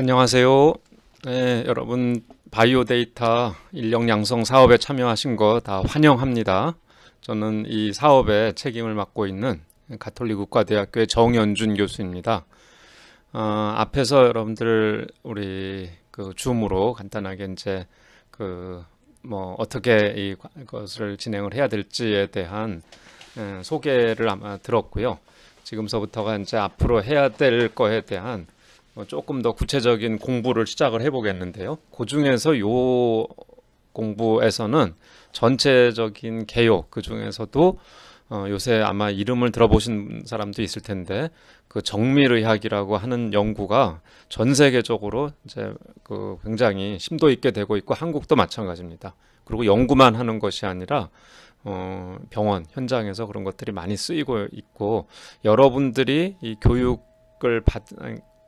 안녕하세요. 네, 여러분 바이오 데이터 인력 양성 사업에 참여하신 거 다 환영합니다. 저는 이 사업에 책임을 맡고 있는 가톨릭 국가대학교의 정연준 교수입니다. 어, 앞에서 여러분들 우리 그 줌으로 간단하게 이제 그 뭐 어떻게 이것을 진행을 해야 될지에 대한 에, 예, 소개를 아마 들었고요. 지금서부터가 이제 앞으로 해야 될 거에 대한 어, 조금 더 구체적인 공부를 시작을 해보겠는데요. 그 중에서 요 공부에서는 전체적인 개요 그 중에서도 어, 요새 아마 이름을 들어보신 사람도 있을 텐데 그 정밀의학이라고 하는 연구가 전 세계적으로 이제 그 굉장히 심도 있게 되고 있고 한국도 마찬가지입니다. 그리고 연구만 하는 것이 아니라 어, 병원 현장에서 그런 것들이 많이 쓰이고 있고 여러분들이 이 교육을 받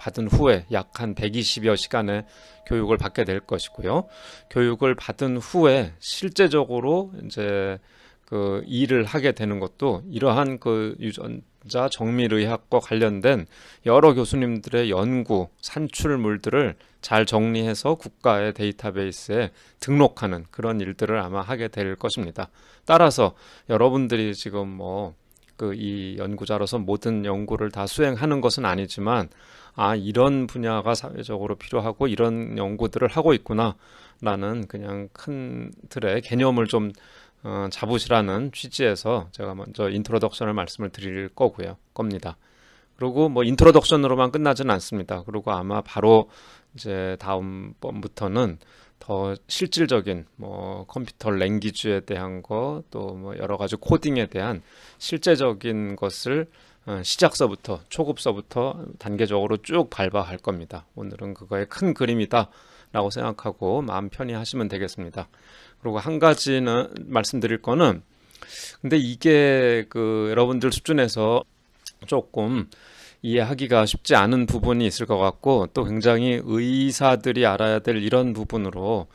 받은 후에 약 한 120여 시간의 교육을 받게 될 것이고요. 교육을 받은 후에 실제적으로 이제 그 일을 하게 되는 것도 이러한 그 유전자 정밀의학과 관련된 여러 교수님들의 연구 산출물들을 잘 정리해서 국가의 데이터베이스에 등록하는 그런 일들을 아마 하게 될 것입니다. 따라서 여러분들이 지금 뭐 그이 연구자로서 모든 연구를 다 수행하는 것은 아니지만 아 이런 분야가 사회적으로 필요하고 이런 연구들을 하고 있구나라는 그냥 큰 틀의 개념을 좀 어, 잡으시라는 취지에서 제가 먼저 인트로덕션을 말씀을 드릴 거고요 겁니다. 그리고 뭐 인트로덕션으로만 끝나지는 않습니다. 그리고 아마 바로 이제 다음 번부터는 더 실질적인 뭐 컴퓨터 랭귀지에 대한 거 또 뭐 여러 가지 코딩에 대한 실제적인 것을 어, 시작서부터 초급서부터 단계적으로 쭉 밟아갈 겁니다. 오늘은 그거의 큰 그림이다 라고 생각하고 마음 편히 하시면 되겠습니다. 그리고 한 가지는 말씀드릴 거는 근데 이게 그 여러분들 수준에서 조금 이해하기가 쉽지 않은 부분이 있을 것 같고 또 굉장히 의사들이 알아야 될 이런 부분으로의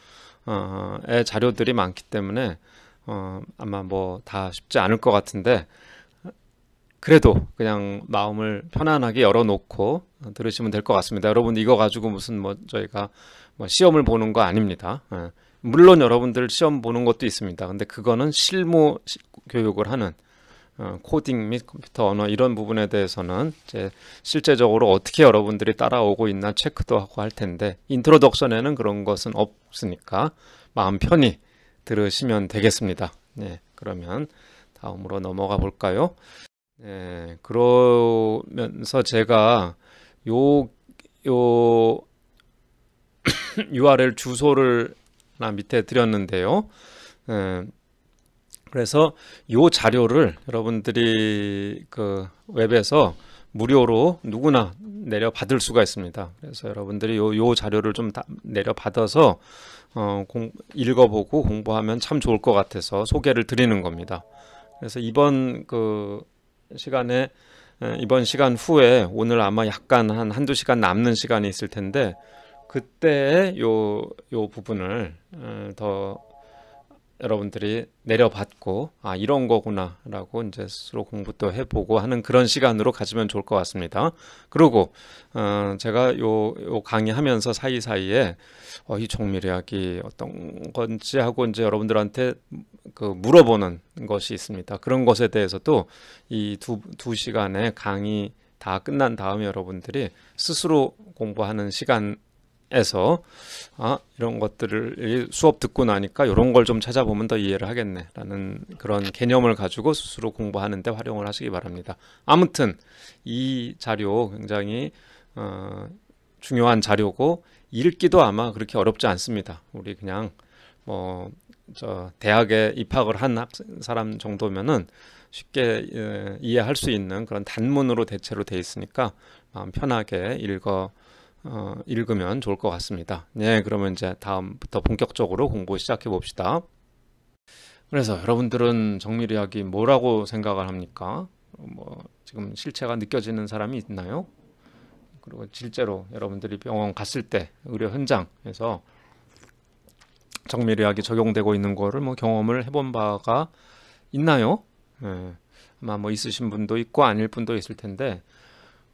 어 자료들이 많기 때문에 어, 아마 뭐 다 쉽지 않을 것 같은데 그래도 그냥 마음을 편안하게 열어놓고 들으시면 될 것 같습니다. 여러분 이거 가지고 무슨 뭐 저희가 뭐 시험을 보는 거 아닙니다. 예. 물론 여러분들 시험 보는 것도 있습니다. 근데 그거는 실무 교육을 하는 어, 코딩 및 컴퓨터 언어 이런 부분에 대해서는 이제 실제적으로 어떻게 여러분들이 따라오고 있나 체크도 하고 할 텐데 인트로덕션에는 그런 것은 없으니까 마음 편히 들으시면 되겠습니다. 네, 그러면 다음으로 넘어가 볼까요? 네, 그러면서 제가 요, 요 URL 주소를 하나 밑에 드렸는데요. 네, 그래서 요 자료를 여러분들이 그 웹에서 무료로 누구나 내려받을 수가 있습니다. 그래서 여러분들이 요, 요 자료를 좀 내려받아서 어, 공, 읽어보고 공부하면 참 좋을 것 같아서 소개를 드리는 겁니다. 그래서 이번 그 시간에 이번 시간 후에 오늘 아마 약간 한 한두 시간 남는 시간이 있을 텐데 그때의 요, 요 부분을 더 여러분들이 내려받고 아 이런 거구나 라고 이제 스스로 공부도 해보고 하는 그런 시간으로 가지면 좋을 것 같습니다 그리고 어, 제가 요, 요 강의하면서 사이사이에 어, 이 정밀의학이 어떤 건지 하고 이제 여러분들한테 그 물어보는 것이 있습니다 그런 것에 대해서도 이 두 두 시간의 강의 다 끝난 다음에 여러분들이 스스로 공부하는 시간 에서 아 이런 것들을 수업 듣고 나니까 이런 걸 좀 찾아보면 더 이해를 하겠네라는 그런 개념을 가지고 스스로 공부하는데 활용을 하시기 바랍니다. 아무튼 이 자료 굉장히 어, 중요한 자료고 읽기도 아마 그렇게 어렵지 않습니다. 우리 그냥 뭐 저 대학에 입학을 한 학생, 사람 정도면은 쉽게 예, 이해할 수 있는 그런 단문으로 대체로 돼 있으니까 마음 편하게 읽어. 어, 읽으면 좋을 것 같습니다. 네, 그러면 이제 다음부터 본격적으로 공부 시작해 봅시다. 그래서 여러분들은 정밀의학이 뭐라고 생각을 합니까? 뭐 지금 실체가 느껴지는 사람이 있나요? 그리고 실제로 여러분들이 병원 갔을 때 의료 현장에서 정밀의학이 적용되고 있는 거를 뭐 경험을 해본 바가 있나요? 예, 아마 뭐 있으신 분도 있고 아닐 분도 있을 텐데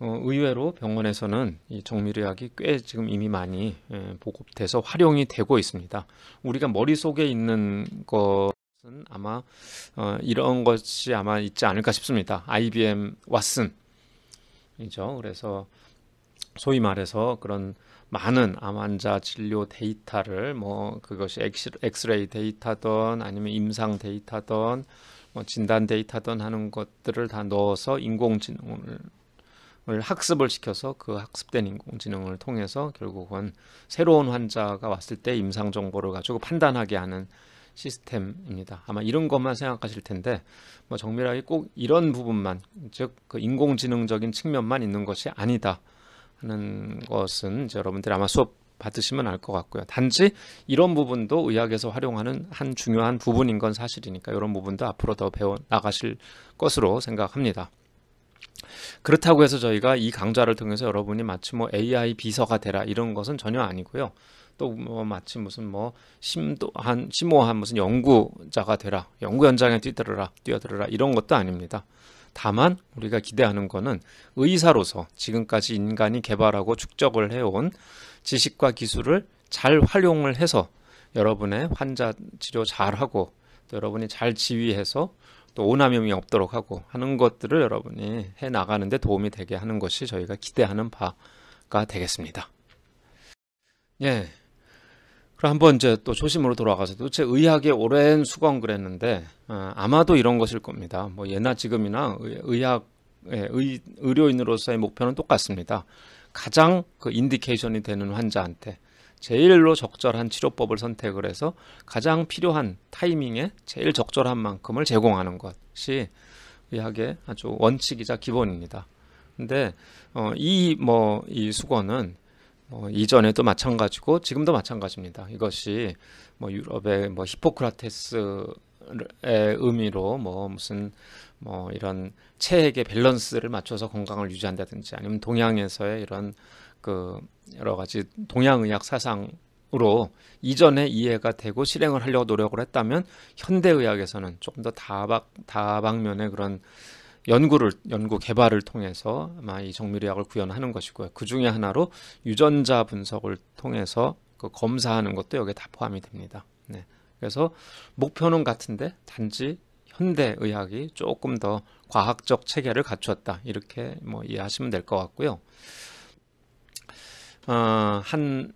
어, 의외로 병원에서는 이 정밀의학이 꽤 지금 이미 많이 예, 보급돼서 활용이 되고 있습니다. 우리가 머릿속에 있는 것은 아마 어, 이런 것이 아마 있지 않을까 싶습니다. IBM 왓슨이죠. 그래서 소위 말해서 그런 많은 암 환자 진료 데이터를 뭐 그것이 엑스레이 데이터든 아니면 임상 데이터든 뭐 진단 데이터든 하는 것들을 다 넣어서 인공지능을 인공지능을 학습을 시켜서 그 학습된 인공지능을 통해서 결국은 새로운 환자가 왔을 때 임상 정보를 가지고 판단하게 하는 시스템입니다. 아마 이런 것만 생각하실 텐데 뭐 정밀하게 꼭 이런 부분만 즉 그 인공지능적인 측면만 있는 것이 아니다 하는 것은 이제 여러분들이 아마 수업 받으시면 알 것 같고요. 단지 이런 부분도 의학에서 활용하는 한 중요한 부분인 건 사실이니까 이런 부분도 앞으로 더 배워 나가실 것으로 생각합니다. 그렇다고 해서 저희가 이 강좌를 통해서 여러분이 마치 뭐 AI 비서가 되라 이런 것은 전혀 아니고요. 또 뭐 마치 무슨 뭐 심도한 심오한 무슨 연구자가 되라 연구 현장에 뛰들어라 어 뛰어들어라 이런 것도 아닙니다. 다만 우리가 기대하는 것은 의사로서 지금까지 인간이 개발하고 축적을 해온 지식과 기술을 잘 활용을 해서 여러분의 환자 치료 잘하고 또 여러분이 잘 지휘해서 또 오남용이 없도록 하고 하는 것들을 여러분이 해 나가는데 도움이 되게 하는 것이 저희가 기대하는 바가 되겠습니다. 예. 그럼 한번 이제 또 초심으로 돌아가서 도대체 의학의 오랜 수건 그랬는데 어, 아마도 이런 것일 겁니다. 뭐 예나 지금이나 의학 예, 의, 의료인으로서의 목표는 똑같습니다. 가장 그 인디케이션이 되는 환자한테 제일로 적절한 치료법을 선택을 해서 가장 필요한 타이밍에 제일 적절한 만큼을 제공하는 것이 의학의 아주 원칙이자 기본입니다. 근데 어, 이뭐이 뭐, 수건은 어, 이전에도 마찬가지고 지금도 마찬가지입니다. 이것이 뭐 유럽의 뭐 히포크라테스의 의미로 뭐 무슨 뭐 이런 체액의 밸런스를 맞춰서 건강을 유지한다든지 아니면 동양에서의 이런 그 여러 가지 동양 의학 사상으로 이전에 이해가 되고 실행을 하려고 노력을 했다면 현대 의학에서는 조금 더 다방 다방면의 그런 연구를 연구 개발을 통해서 아마 이 정밀의학을 구현하는 것이고요. 그 중에 하나로 유전자 분석을 통해서 그 검사하는 것도 여기에 다 포함이 됩니다. 네. 그래서 목표는 같은데 단지 현대 의학이 조금 더 과학적 체계를 갖추었다 이렇게 뭐 이해하시면 될 것 같고요. 어, 한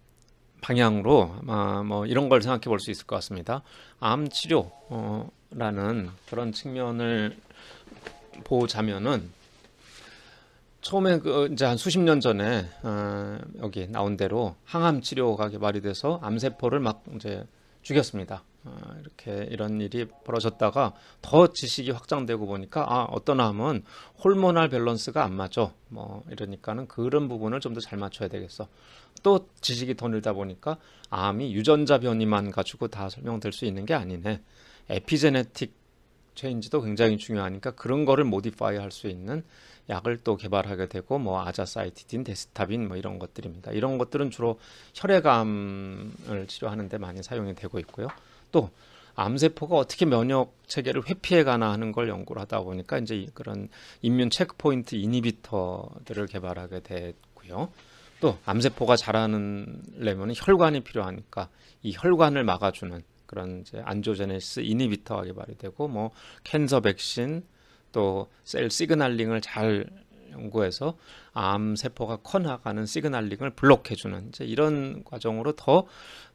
방향으로 아마 어, 뭐 이런 걸 생각해 볼 수 있을 것 같습니다. 암 치료라는 어, 그런 측면을 보자면은 처음에 그 이제 한 수십 년 전에 어, 여기 나온 대로 항암 치료가 개발이 돼서 암세포를 막 이제 죽였습니다. 아, 이렇게 이런 일이 벌어졌다가 더 지식이 확장되고 보니까 아 어떤 암은 호르몬알 밸런스가 안 맞아 뭐 이러니까는 그런 부분을 좀 더 잘 맞춰야 되겠어 또 지식이 더 늘다 보니까 암이 유전자 변이만 가지고 다 설명될 수 있는 게 아니네 에피제네틱 체인지도 굉장히 중요하니까 그런 거를 모디파이 할 수 있는 약을 또 개발하게 되고 뭐 아자사이티딘, 데스타빈 뭐 이런 것들입니다. 이런 것들은 주로 혈액암을 치료하는 데 많이 사용이 되고 있고요. 또 암세포가 어떻게 면역 체계를 회피해 가나 하는 걸 연구를 하다 보니까 이제 그런 인면 체크포인트 이니비터들을 개발하게 됐고요. 또 암세포가 자라는려면 혈관이 필요하니까 이 혈관을 막아주는 그런 이제 안조제네시스 이니비터가 개발이 되고 뭐 캔서 백신 또 셀 시그널링을 잘 연구해서 암 세포가 커 나가는 시그널링을 블록해주는 이제 이런 과정으로 더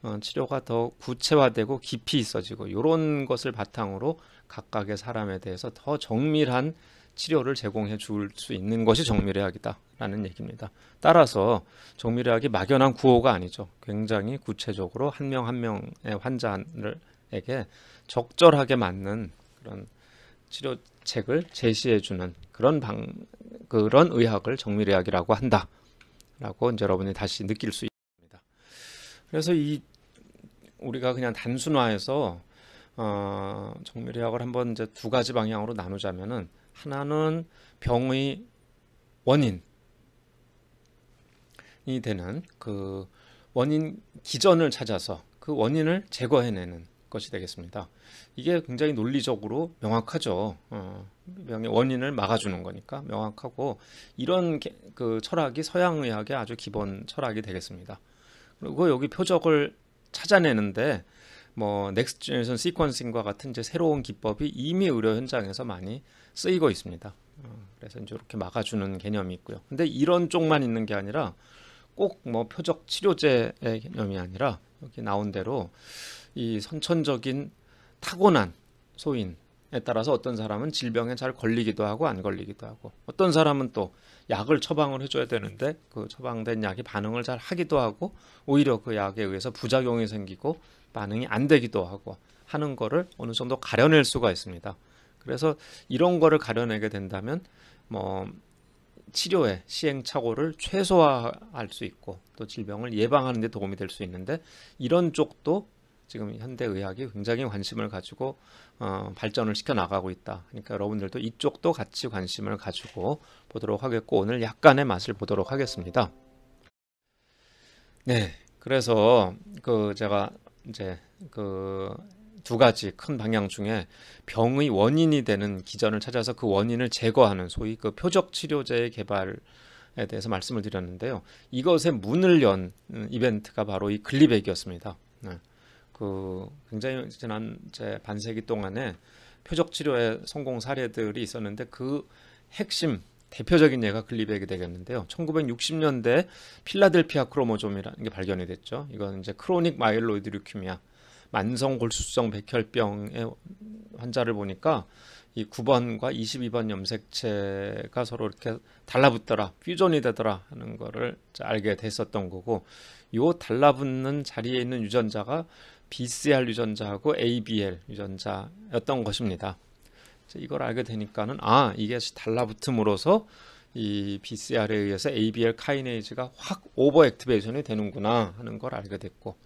어, 치료가 더 구체화되고 깊이 있어지고 이런 것을 바탕으로 각각의 사람에 대해서 더 정밀한 치료를 제공해 줄 수 있는 것이 정밀의학이다라는 얘기입니다. 따라서 정밀의학이 막연한 구호가 아니죠. 굉장히 구체적으로 한 명 한 명의 환자를 에게 적절하게 맞는 그런 치료책을 제시해 주는 그런 방 그런 의학을 정밀의학이라고 한다라고 이제 여러분이 다시 느낄 수 있습니다. 그래서 이 우리가 그냥 단순화해서 어, 정밀의학을 한번 이제 두 가지 방향으로 나누자면은 하나는 병의 원인이 되는 그 원인 기전을 찾아서 그 원인을 제거해내는 것이 되겠습니다. 이게 굉장히 논리적으로 명확하죠. 어, 원인을 막아주는 거니까 명확하고 이런 게, 그 철학이 서양 의학의 아주 기본 철학이 되겠습니다. 그리고 여기 표적을 찾아내는데 뭐 넥스트 제너레이션 시퀀싱과 같은 이제 새로운 기법이 이미 의료 현장에서 많이 쓰이고 있습니다. 어, 그래서 이제 이렇게 막아주는 개념이 있고요. 근데 이런 쪽만 있는 게 아니라 꼭 뭐 표적 치료제의 개념이 아니라 여기 나온 대로 이 선천적인 타고난 소인에 따라서 어떤 사람은 질병에 잘 걸리기도 하고 안 걸리기도 하고 어떤 사람은 또 약을 처방을 해줘야 되는데 그 처방된 약이 반응을 잘 하기도 하고 오히려 그 약에 의해서 부작용이 생기고 반응이 안 되기도 하고 하는 거를 어느 정도 가려낼 수가 있습니다. 그래서 이런 거를 가려내게 된다면 뭐 치료의 시행착오를 최소화할 수 있고 또 질병을 예방하는 데 도움이 될 수 있는데 이런 쪽도 지금 현대 의학이 굉장히 관심을 가지고 어, 발전을 시켜 나가고 있다. 그러니까 여러분들도 이쪽도 같이 관심을 가지고 보도록 하겠고 오늘 약간의 맛을 보도록 하겠습니다. 네, 그래서 그 제가 이제 그두 가지 큰 방향 중에 병의 원인이 되는 기전을 찾아서 그 원인을 제거하는 소위 그 표적 치료제의 개발 에 대해서 말씀을 드렸는데요. 이것의 문을 연 이벤트가 바로 이 글리백이었습니다. 네. 그 굉장히 지난 제 반세기 동안에 표적 치료의 성공 사례들이 있었는데 그 핵심 대표적인 예가 글리베이 되겠는데요. 1960년대 필라델피아 크로모좀이라는 게 발견이 됐죠. 이건 이제 크로닉 마일로이드 류키미아 만성 골수성 백혈병의 환자를 보니까 이 9번과 22번 염색체가 서로 이렇게 달라붙더라, 퓨전이 되더라 하는 거를 알게 됐었던 거고, 요 달라붙는 자리에 있는 유전자가 BCR 유전자하고 ABL 유전자였던 것입니다. 이걸 알게 되니까는 아 이게 달라붙음으로써 이 BCR에 의해서 ABL 카이네이즈가 확 오버 액티베이션이 되는구나 하는 걸 알게 됐고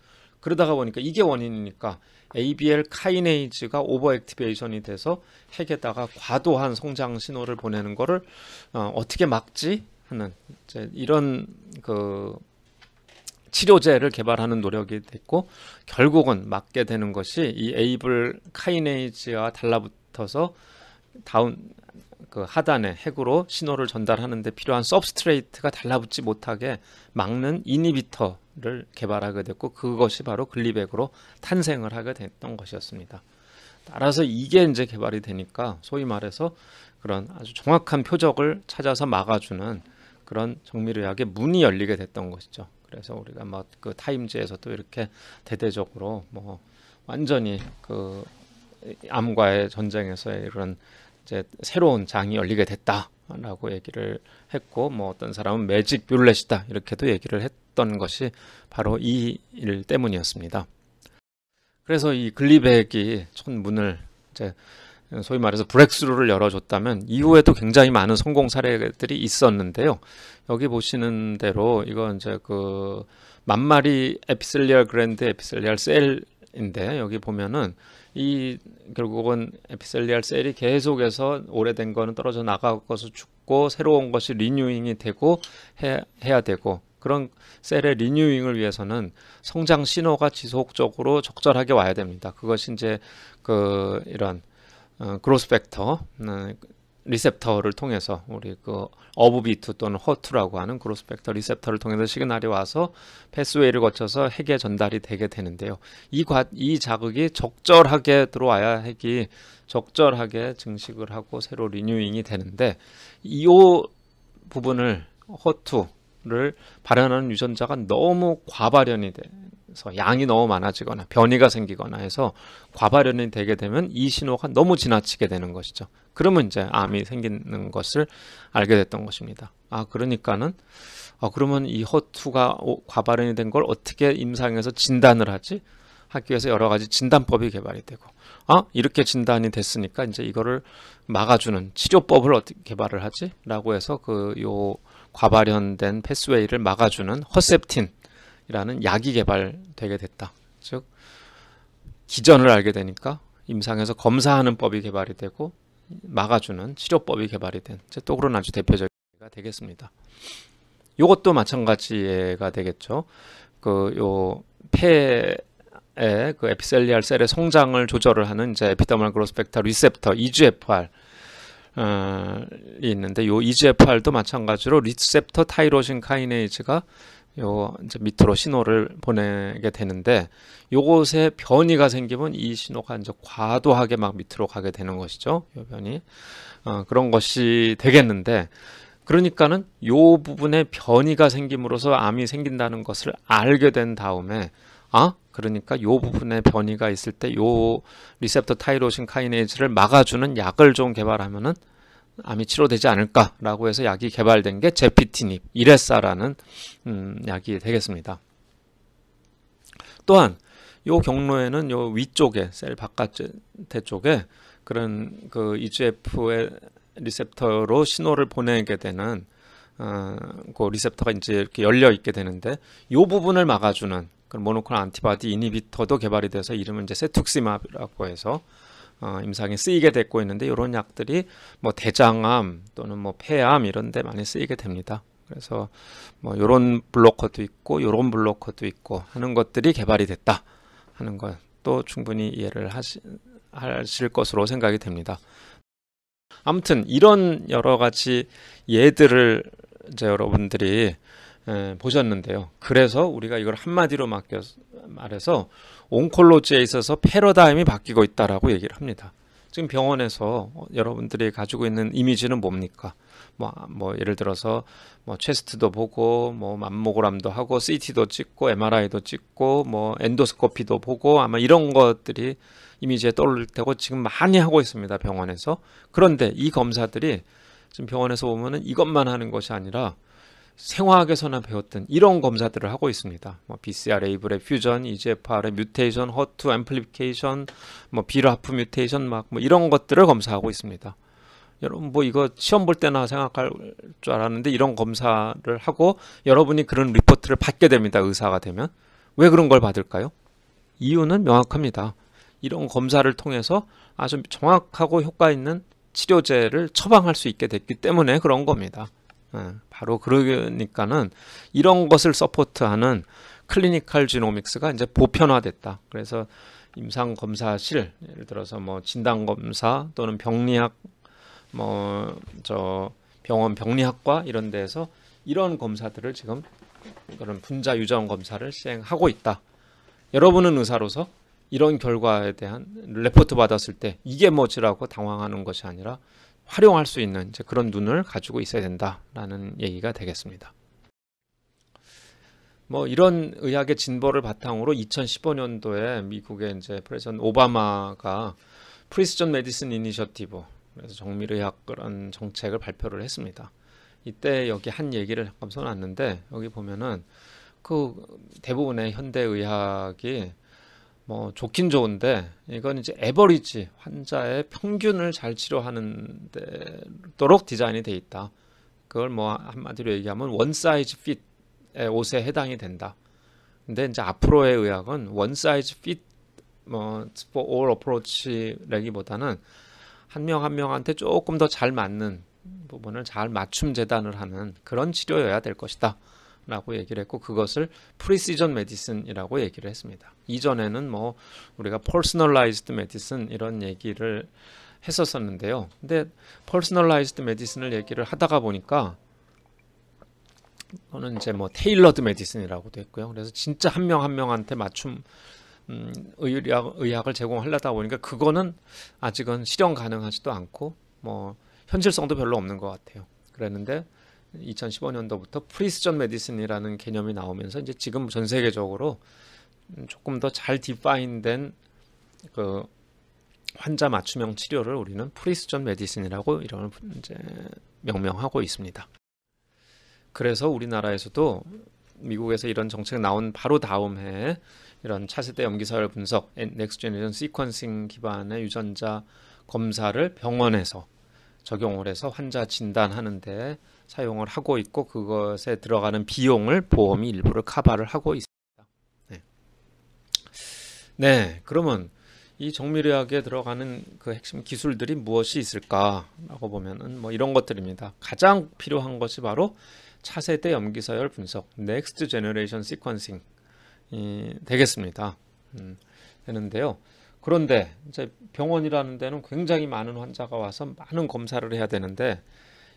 그러다가 보니까 이게 원인이니까 ABL 카이네이즈가 오버 액티베이션이 돼서 핵에다가 과도한 성장 신호를 보내는 거를 어, 어떻게 막지 하는 이런 그 치료제를 개발하는 노력이 됐고 결국은 막게 되는 것이 이 에이블 카이네이즈와 달라붙어서 다운 그 하단에 핵으로 신호를 전달하는데 필요한 서브스트레이트가 달라붙지 못하게 막는 이니비터를 개발하게 됐고 그것이 바로 글리백으로 탄생을 하게 됐던 것이었습니다. 따라서 이게 이제 개발이 되니까 소위 말해서 그런 아주 정확한 표적을 찾아서 막아주는 그런 정밀의학의 문이 열리게 됐던 것이죠. 그래서 우리가 막그타임즈에서또 뭐 이렇게 대대적으로 뭐 완전히 그 암과의 전쟁에서의 이런 이제 새로운 장이 열리게 됐다라고 얘기를 했고 뭐 어떤 사람은 매직 뮬렛이다 이렇게도 얘기를 했던 것이 바로 이 일 때문이었습니다. 그래서 이 글리백이 천문을 이제 소위 말해서 브렉스루를 열어줬다면 이후에도 굉장히 많은 성공 사례들이 있었는데요. 여기 보시는 대로 이건 이제 그 만마리 에피셀리얼 그랜드 에피셀리얼 셀인데 여기 보면은 이 결국은 에피셀리얼 셀이 계속해서 오래된 거는 떨어져 나가고서 죽고 새로운 것이 리뉴잉이 되고 해, 해야 되고 그런 셀의 리뉴잉을 위해서는 성장 신호가 지속적으로 적절하게 와야 됩니다. 그것이 이제 그 이런 어, 그로스펙터 음, 리셉터를 통해서 우리 그 어브비투 또는 허투라고 하는 그로스펙터 리셉터를 통해서 시그널이 와서 패스웨이를 거쳐서 핵에 전달이 되게 되는데요. 이, 과, 이 자극이 적절하게 들어와야 핵이 적절하게 증식을 하고 새로 리뉴잉이 되는데 이 부분을 허투를 발현하는 유전자가 너무 과발현이 돼 그래서 양이 너무 많아지거나 변이가 생기거나 해서 과발현이 되게 되면 이 신호가 너무 지나치게 되는 것이죠. 그러면 이제 암이 생기는 것을 알게 됐던 것입니다. 아 그러니까는 아 그러면 이 허투가 과발현이 된 걸 어떻게 임상에서 진단을 하지? 학교에서 여러 가지 진단법이 개발이 되고 아 이렇게 진단이 됐으니까 이제 이거를 막아주는 치료법을 어떻게 개발을 하지? 라고 해서 그 요 과발현된 패스웨이를 막아주는 허셉틴 이라는 약이 개발되게 됐다. 즉 기전을 알게 되니까 임상에서 검사하는 법이 개발이 되고 막아주는 치료법이 개발이 된 또그런 아주 대표적인 예가 되겠습니다. 이것도 마찬가지 예가 되겠죠. 그 요폐에그 에피셀리알 셀의 성장을 조절을 하는 이제 에피더멀 그로스펙터 리셉터 EGFR 어, 있는데 요 EGFR도 마찬가지로 리셉터 타이로신 카이네이즈가 요 이제 밑으로 신호를 보내게 되는데 요것에 변이가 생기면 이 신호가 이제 과도하게 막 밑으로 가게 되는 것이죠. 요 변이 어, 그런 것이 되겠는데 그러니까는 요 부분에 변이가 생김으로써 암이 생긴다는 것을 알게 된 다음에 아 그러니까 요 부분에 변이가 있을 때 요 리셉터 타이로신 카이네이즈를 막아주는 약을 좀 개발하면은 암이 치료되지 않을까라고 해서 약이 개발된 게 제피티닙, 이레사라는 음, 약이 되겠습니다. 또한 요 경로에는 요 위쪽에 셀 바깥대 쪽에 그런 그 EGF의 리셉터로 신호를 보내게 되는 어, 그 리셉터가 이제 이렇게 열려 있게 되는데 요 부분을 막아주는 그 모노클 안티바디 이니비터도 개발이 돼서 이름은 이제 세툭시마라고 해서 어, 임상에 쓰이게 되고 있는데 이런 약들이 뭐 대장암 또는 뭐 폐암 이런데 많이 쓰이게 됩니다. 그래서 뭐 이런 블로커도 있고 이런 블로커도 있고 하는 것들이 개발이 됐다 하는 것도 충분히 이해를 하시, 하실 것으로 생각이 됩니다. 아무튼 이런 여러 가지 예들을 이제 여러분들이 보셨는데요. 그래서 우리가 이걸 한마디로 맡겨 말해서 온콜로지에 있어서 패러다임이 바뀌고 있다라고 얘기를 합니다. 지금 병원에서 여러분들이 가지고 있는 이미지는 뭡니까? 뭐, 뭐 예를 들어서 뭐 체스트도 보고 뭐 맘모그람도 하고 CT도 찍고 MRI도 찍고 뭐 엔도스코피도 보고 아마 이런 것들이 이미지에 떠올릴 테고 지금 많이 하고 있습니다 병원에서 그런데 이 검사들이 지금 병원에서 보면은 이것만 하는 것이 아니라 생화학에서나 배웠던 이런 검사들을 하고 있습니다. 뭐 BCR 에이블의 퓨전, EGFR의 뮤테이션, 허투 앰플리케이션, 뭐 비라프 뮤테이션 막 뭐 이런 것들을 검사하고 있습니다. 여러분 뭐 이거 시험 볼 때나 생각할 줄 알았는데 이런 검사를 하고 여러분이 그런 리포트를 받게 됩니다. 의사가 되면. 왜 그런 걸 받을까요? 이유는 명확합니다. 이런 검사를 통해서 아주 정확하고 효과 있는 치료제를 처방할 수 있게 됐기 때문에 그런 겁니다. 예, 바로 그러니까는 이런 것을 서포트하는 클리니컬 지노믹스가 이제 보편화됐다. 그래서 임상 검사실 예를 들어서 뭐 진단 검사 또는 병리학 뭐 저 병원 병리학과 이런 데에서 이런 검사들을 지금 그런 분자 유전 검사를 시행하고 있다. 여러분은 의사로서 이런 결과에 대한 레포트 받았을 때 이게 뭐지라고 당황하는 것이 아니라 활용할 수 있는 이제 그런 눈을 가지고 있어야 된다라는 얘기가 되겠습니다. 뭐 이런 의학의 진보를 바탕으로 2015년도에 미국의 이제 프레젠 오바마가 프리스전 메디슨 이니셔티브 그래서 정밀의학 그런 정책을 발표를 했습니다. 이때 여기 한 얘기를 잠깐 써놨는데 여기 보면은 그 대부분의 현대 의학이 뭐 좋긴 좋은데 이건 이제 에버리지 환자의 평균을 잘 치료하는 데도록 디자인이 돼 있다. 그걸 뭐 한마디로 얘기하면 원 사이즈 핏의 옷에 해당이 된다. 근데 이제 앞으로의 의학은 원 사이즈 핏뭐 for all a p 라기보다는한 명 한 명한테 조금 더 잘 맞는 부분을 잘 맞춤 재단을 하는 그런 치료여야 될 것이다. 라고 얘기를 했고 그것을 프리시전 메디슨이라고 얘기를 했습니다. 이전에는 뭐 우리가 퍼스널라이즈드 메디슨 이런 얘기를 했었었는데요. 근데 퍼스널라이즈드 메디슨을 얘기를 하다가 보니까 이거는 이제 뭐 테일러드 메디슨이라고도 했고요. 그래서 진짜 한 명 한 명한테 맞춤 음, 의학, 의학을 제공하려다 보니까 그거는 아직은 실현 가능하지도 않고 뭐 현실성도 별로 없는 것 같아요. 그랬는데 2015년도부터 프리스전 메디슨이라는 개념이 나오면서 이제 지금 전 세계적으로 조금 더 잘 디파인된 그 환자 맞춤형 치료를 우리는 프리스전 메디슨이라고 이런 이제 명명하고 있습니다. 그래서 우리나라에서도 미국에서 이런 정책 나온 바로 다음 해에 이런 차세대 염기서열 분석 넥스트 제너레이션 시퀀싱 기반의 유전자 검사를 병원에서 적용을 해서 환자 진단하는데 사용을 하고 있고 그것에 들어가는 비용을 보험이 일부를 커버를 하고 있습니다. 네. 네, 그러면 이 정밀의학에 들어가는 그 핵심 기술들이 무엇이 있을까라고 보면은 뭐 이런 것들입니다. 가장 필요한 것이 바로 차세대 염기서열 분석, 넥스트 제너레이션 시퀀싱 이 되겠습니다. 음, 되는데요. 그런데 이제 병원이라는 데는 굉장히 많은 환자가 와서 많은 검사를 해야 되는데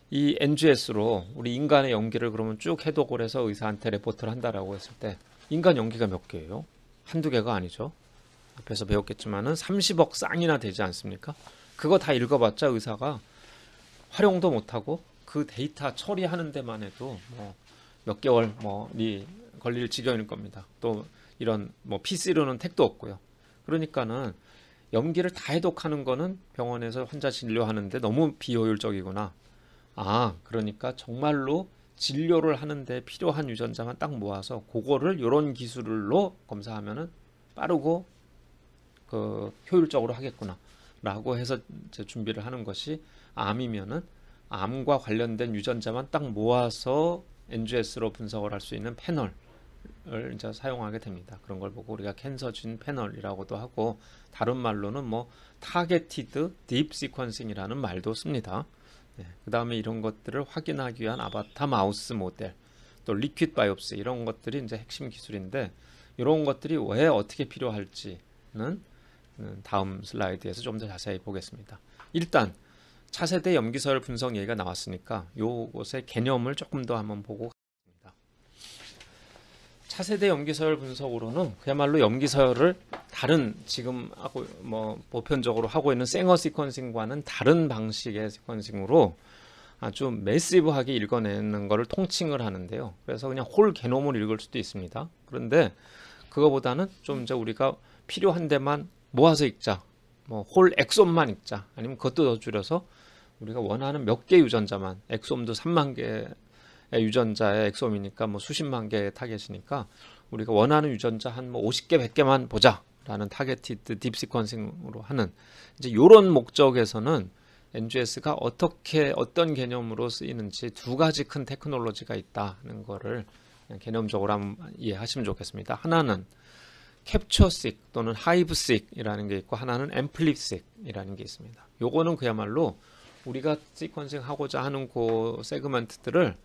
이 NGS로 우리 인간의 연기를 그러면 쭉 해독을 해서 의사한테 레포트를 한다라고 했을 때 인간 연기가 몇 개예요? 한두 개가 아니죠. 앞에서 배웠겠지만은 30억 쌍이나 되지 않습니까? 그거 다 읽어봤자 의사가 활용도 못하고 그 데이터 처리하는 데만 해도 뭐 몇 개월 뭐 걸릴 지경일 겁니다. 또 이런 뭐 PC로는 택도 없고요. 그러니까는 염기를 다 해독하는 거는 병원에서 환자 진료하는데 너무 비효율적이구나. 아, 그러니까 정말로 진료를 하는데 필요한 유전자만 딱 모아서 그거를 이런 기술로 검사하면은 빠르고 그 효율적으로 하겠구나라고 해서 이제 준비를 하는 것이 암이면은 암과 관련된 유전자만 딱 모아서 NGS로 분석을 할 수 있는 패널 패널을 이제 사용하게 됩니다. 그런 걸 보고 우리가 캔서 준 패널이라고도 하고 다른 말로는 뭐 타겟티드 딥 시퀀싱이라는 말도 씁니다. 네, 그 다음에 이런 것들을 확인하기 위한 아바타 마우스 모델 또 리퀴드 바이옵스 이런 것들이 이제 핵심 기술인데 이런 것들이 왜 어떻게 필요할지는 다음 슬라이드에서 좀 더 자세히 보겠습니다. 일단 차세대 염기서열 분석 얘기가 나왔으니까 요것의 개념을 조금 더 한번 보고 차세대 염기서열 분석으로는 그야말로 염기서열을 다른 지금 하고 뭐 보편적으로 하고 있는 생어 시퀀싱과는 다른 방식의 시퀀싱으로 아주 매시브하게 읽어내는 것을 통칭을 하는데요. 그래서 그냥 홀 게놈을 읽을 수도 있습니다. 그런데 그거보다는 좀 이제 우리가 필요한 데만 모아서 읽자. 뭐 홀 엑솜만 읽자. 아니면 그것도 더 줄여서 우리가 원하는 몇 개 유전자만 엑솜도 3만 개 예, 유전자의 엑소미니까뭐 수십만 개의 타겟이니까 우리가 원하는 유전자 한뭐 50개, 100개만 보자라는 타겟티드 딥시퀀싱으로 하는 이제 요런 목적에서는 NGS가 어떻게 어떤 개념으로 쓰이는지 두 가지 큰 테크놀로지가 있다는 거를 개념적으로 한번 이해하시면 좋겠습니다. 하나는 캡처식 또는 하이브식이라는 게 있고 하나는 앰플립식이라는 게 있습니다. 요거는 그야말로 우리가 시퀀싱 하고자 하는 그 세그먼트들을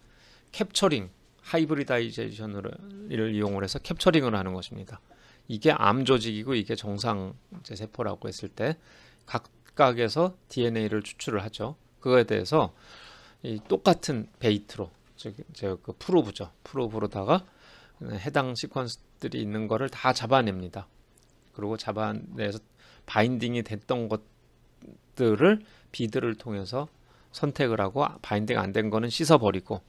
캡처링 하이브리다이제이션을 이용을 해서 캡처링을 하는 것입니다. 이게 암 조직이고 이게 정상 세포라고 했을 때 각각에서 DNA를 추출을 하죠. 그거에 대해서 이 똑같은 베이트로 즉그 프로브죠. 프로브로다가 해당 시퀀스들이 있는 거를 다 잡아냅니다. 그리고 잡아내서 바인딩이 됐던 것들을 비드를 통해서 선택을 하고 아, 바인딩 안 된 거는 씻어버리고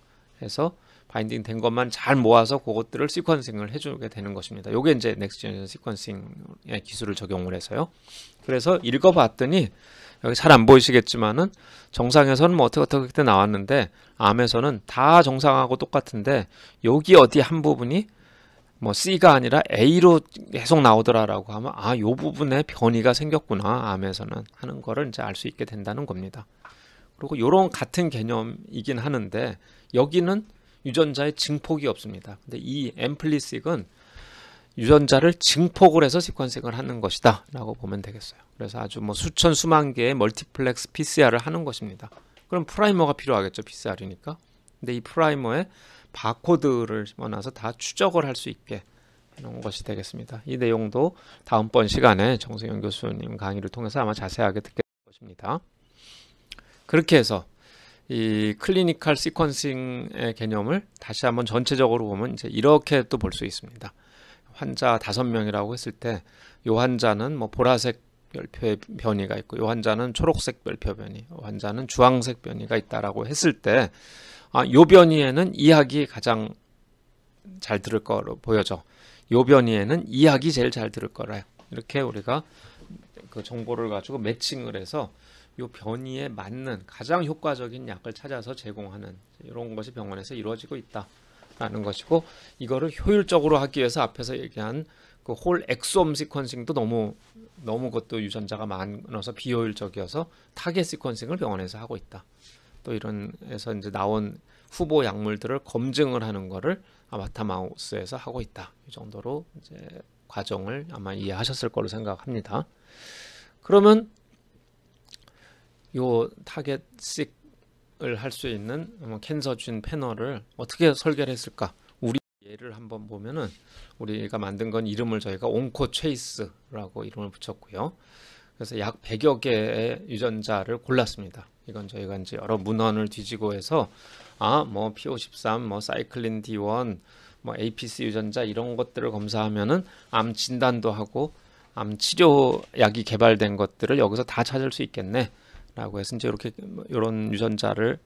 해서 바인딩 된 것만 잘 모아서 그것들을 시퀀싱을 해주게 되는 것입니다. 요게 이제 넥스트 제 시퀀싱의 기술을 적용을 해서요. 그래서 읽어봤더니 여기 잘 안 보이시겠지만은 정상에서는 뭐 어떻게 어떻게 나왔는데 암에서는 다 정상하고 똑같은데 여기 어디 한 부분이 뭐 C가 아니라 A로 계속 나오더라라고 하면 아요 부분에 변이가 생겼구나 암에서는 하는 거를 이제 알 수 있게 된다는 겁니다. 그리고 요런 같은 개념이긴 하는데 여기는 유전자의 증폭이 없습니다. 근데 이 앰플리식은 유전자를 증폭을 해서 시퀀싱을 하는 것이다 라고 보면 되겠어요. 그래서 아주 뭐 수천 수만 개의 멀티플렉스 PCR을 하는 것입니다. 그럼 프라이머가 필요하겠죠. PCR이니까. 근데 이 프라이머에 바코드를 심어놔서 다 추적을 할 수 있게 해놓은 것이 되겠습니다. 이 내용도 다음번 시간에 정세영 교수님 강의를 통해서 아마 자세하게 듣게 될 것입니다. 그렇게 해서 이 클리니컬 시퀀싱의 개념을 다시 한번 전체적으로 보면 이제 이렇게 또 볼 수 있습니다. 환자 다섯 명이라고 했을 때 요 환자는 뭐 보라색 별표의 변이가 있고 요 환자는 초록색 별표 변이, 환자는 주황색 변이가 있다라고 했을 때요 아, 변이에는 이학이 가장 잘 들을 거로 보여져. 요 변이에는 이학이 제일 잘 들을 거라. 이렇게 우리가 그 정보를 가지고 매칭을 해서 이 변이에 맞는 가장 효과적인 약을 찾아서 제공하는 이런 것이 병원에서 이루어지고 있다라는 것이고 이거를 효율적으로 하기 위해서 앞에서 얘기한 그 홀 엑소옴 시퀀싱도 너무 너무 그것도 유전자가 많아서 비효율적이어서 타겟 시퀀싱을 병원에서 하고 있다. 또 이런 에서 이제 나온 후보 약물들을 검증을 하는 거를 아바타 마우스에서 하고 있다. 이 정도로 이제 과정을 아마 이해하셨을 거로 생각합니다. 그러면 요 타겟식을 할 수 있는 뭐 캔서준 패널을 어떻게 설계를 했을까? 우리 예를 한번 보면은 우리가 만든 건 이름을 저희가 온코 체이스라고 이름을 붙였고요. 그래서 약 100여 개의 유전자를 골랐습니다. 이건 저희가 이제 여러 문헌을 뒤지고 해서 아, 뭐 PO13, 뭐 사이클린 D1, 뭐 APC 유전자 이런 것들을 검사하면은 암 진단도 하고 암 치료약이 개발된 것들을 여기서 다 찾을 수 있겠네. 라고 해서 이제 이렇게 이런 뭐 유전자를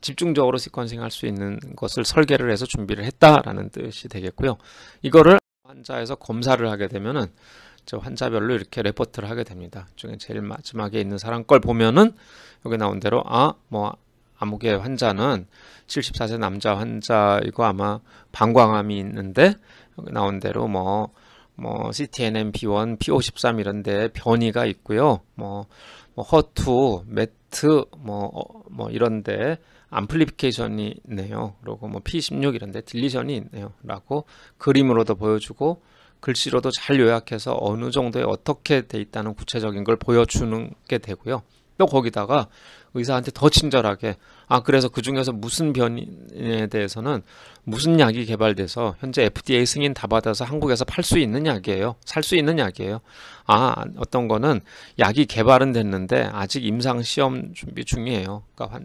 집중적으로 시퀀싱 할수 있는 것을 설계를 해서 준비를 했다라는 뜻이 되겠고요. 이거를 환자에서 검사를 하게 되면은 저 환자별로 이렇게 레포트를 하게 됩니다. 중에 제일 마지막에 있는 사람 걸 보면은 여기 나온 대로 아 뭐 암흑의 환자는 74세 남자 환자이고 아마 방광암이 있는데 여기 나온 대로 뭐뭐 뭐, 뭐 CTNMP1, P53 이런데 변이가 있고요. 뭐뭐 허투, 매트 뭐, 어, 뭐 이런데 암플리피케이션이 있네요. 그리고 뭐 P16 이런데 딜리션이 있네요. 라고 그림으로도 보여주고 글씨로도 잘 요약해서 어느 정도에 어떻게 돼 있다는 구체적인 걸 보여주는 게 되고요. 또 거기다가 의사한테 더 친절하게 아 그래서 그 중에서 무슨 변에 대해서는 무슨 약이 개발돼서 현재 FDA 승인 다 받아서 한국에서 팔 수 있는 약이에요 살 수 있는 약이에요 아 어떤 거는 약이 개발은 됐는데 아직 임상 시험 준비 중이에요 그러니까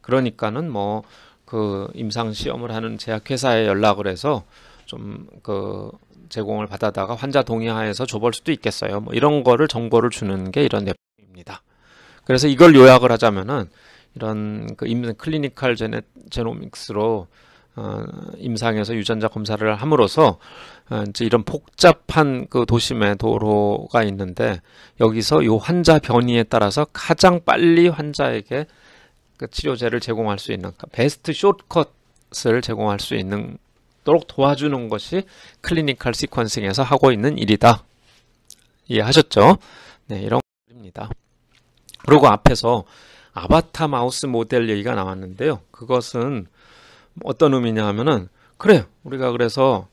그러니까는 뭐 그 임상 시험을 하는 제약회사에 연락을 해서 좀 그 제공을 받아다가 환자 동의하에서 줘볼 수도 있겠어요 뭐 이런 거를 정보를 주는 게 이런 내용입니다 그래서 이걸 요약을 하자면은 이런 그 임, 클리니컬 제네, 제노믹스로 어, 임상에서 유전자 검사를 함으로써 어, 이제 이런 복잡한 그 도심의 도로가 있는데 여기서 요 환자 변이에 따라서 가장 빨리 환자에게 그 치료제를 제공할 수 있는 그러니까 베스트 숏컷을 제공할 수 있는 도록 도와주는 것이 클리니컬 시퀀싱에서 하고 있는 일이다. 이해하셨죠? 네, 이런 겁니다. 그리고 앞에서 아바타 마우스 모델 얘기가 나왔는데요. 그것은 어떤 의미냐 하면은 그래 우리가 그래서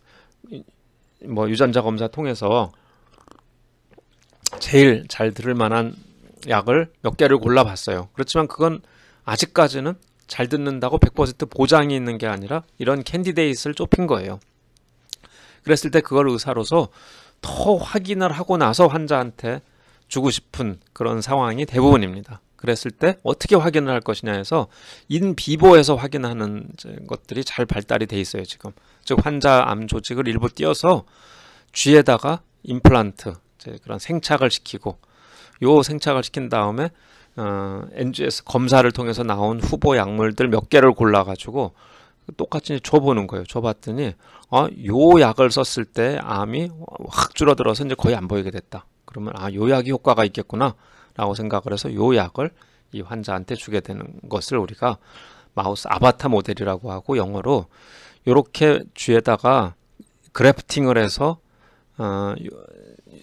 뭐 유전자 검사 통해서 제일 잘 들을 만한 약을 몇 개를 골라봤어요. 그렇지만 그건 아직까지는 잘 듣는다고 100% 보장이 있는 게 아니라 이런 캔디데이트를 좁힌 거예요. 그랬을 때 그걸 의사로서 더 확인을 하고 나서 환자한테 주고 싶은 그런 상황이 대부분입니다. 그랬을 때 어떻게 확인을 할 것이냐 해서 인비보에서 확인하는 것들이 잘 발달이 돼 있어요 지금 즉 환자 암 조직을 일부 띄어서 쥐에다가 임플란트 이제 그런 생착을 시키고 요 생착을 시킨 다음에 어, NGS 검사를 통해서 나온 후보 약물들 몇 개를 골라 가지고 똑같이 줘보는 거예요. 줘봤더니 어, 요 약을 썼을 때 암이 확 줄어들어서 이제 거의 안 보이게 됐다. 그러면 아, 요 약이 효과가 있겠구나 라고 생각을 해서 요 약을 이 환자한테 주게 되는 것을 우리가 마우스 아바타 모델이라고 하고 영어로 요렇게 쥐에다가 그래프팅을 해서 어,